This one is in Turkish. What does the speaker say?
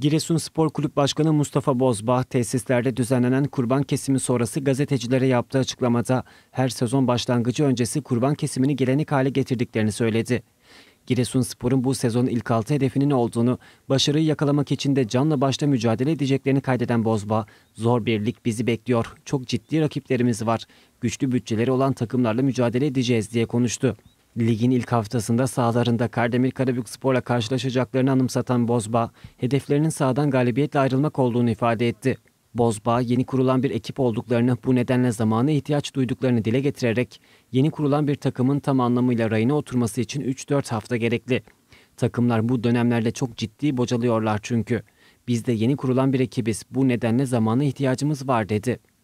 Giresun Spor Kulüp Başkanı Mustafa Bozbağ tesislerde düzenlenen kurban kesimi sonrası gazetecilere yaptığı açıklamada her sezon başlangıcı öncesi kurban kesimini gelenek hale getirdiklerini söyledi. Giresun Spor'un bu sezon ilk altı hedefinin olduğunu, başarıyı yakalamak için de canla başta mücadele edeceklerini kaydeden Bozba, zor birlik bizi bekliyor, çok ciddi rakiplerimiz var, güçlü bütçeleri olan takımlarla mücadele edeceğiz diye konuştu ligin ilk haftasında sahalarında Kardemir Karabük Spor'la karşılaşacaklarını anımsatan Bozba, hedeflerinin sahadan galibiyetle ayrılmak olduğunu ifade etti. Bozba, yeni kurulan bir ekip olduklarını, bu nedenle zamana ihtiyaç duyduklarını dile getirerek, yeni kurulan bir takımın tam anlamıyla rayına oturması için 3-4 hafta gerekli. Takımlar bu dönemlerde çok ciddi bocalıyorlar çünkü. Biz de yeni kurulan bir ekibiz, bu nedenle zamana ihtiyacımız var dedi.